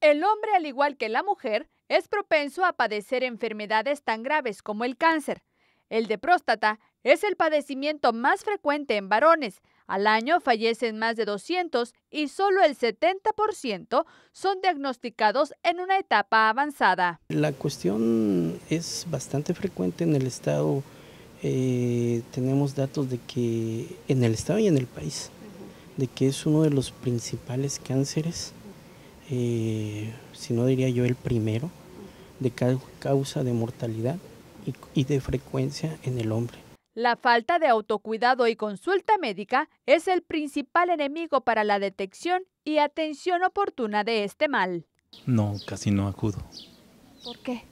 El hombre, al igual que la mujer, es propenso a padecer enfermedades tan graves como el cáncer. El de próstata es el padecimiento más frecuente en varones. Al año fallecen más de 200 y solo el 70% son diagnosticados en una etapa avanzada. La cuestión es bastante frecuente en el estado. Eh, tenemos datos de que en el estado y en el país, de que es uno de los principales cánceres eh, si no diría yo el primero, de causa de mortalidad y, y de frecuencia en el hombre. La falta de autocuidado y consulta médica es el principal enemigo para la detección y atención oportuna de este mal. No, casi no acudo. ¿Por qué?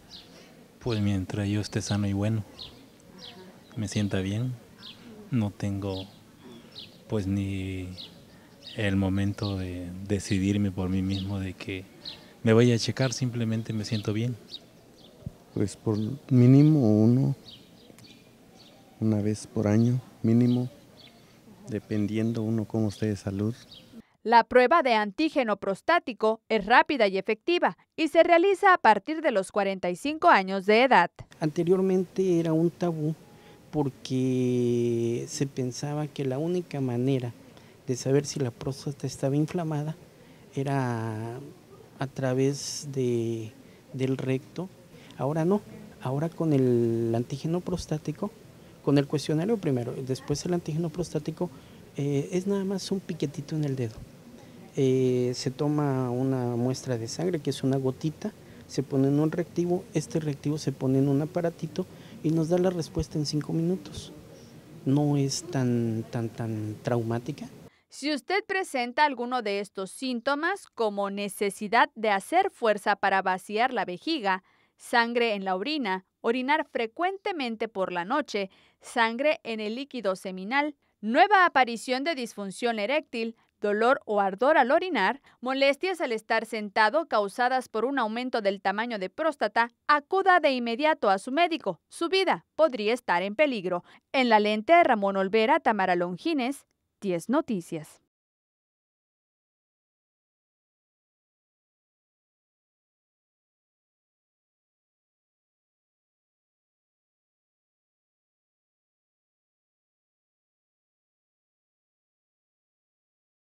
Pues mientras yo esté sano y bueno, me sienta bien, no tengo pues ni el momento de decidirme por mí mismo de que me vaya a checar, simplemente me siento bien. Pues por mínimo uno, una vez por año, mínimo, dependiendo uno cómo esté de salud. La prueba de antígeno prostático es rápida y efectiva y se realiza a partir de los 45 años de edad. Anteriormente era un tabú porque se pensaba que la única manera de saber si la próstata estaba inflamada era a través de, del recto. Ahora no, ahora con el antígeno prostático, con el cuestionario primero, después el antígeno prostático, eh, es nada más un piquetito en el dedo. Eh, se toma una muestra de sangre, que es una gotita, se pone en un reactivo, este reactivo se pone en un aparatito y nos da la respuesta en cinco minutos. No es tan, tan, tan traumática si usted presenta alguno de estos síntomas como necesidad de hacer fuerza para vaciar la vejiga, sangre en la orina, orinar frecuentemente por la noche, sangre en el líquido seminal, nueva aparición de disfunción eréctil, dolor o ardor al orinar, molestias al estar sentado causadas por un aumento del tamaño de próstata, acuda de inmediato a su médico. Su vida podría estar en peligro. En la lente de Ramón Olvera, Tamara Longines, 10 Noticias.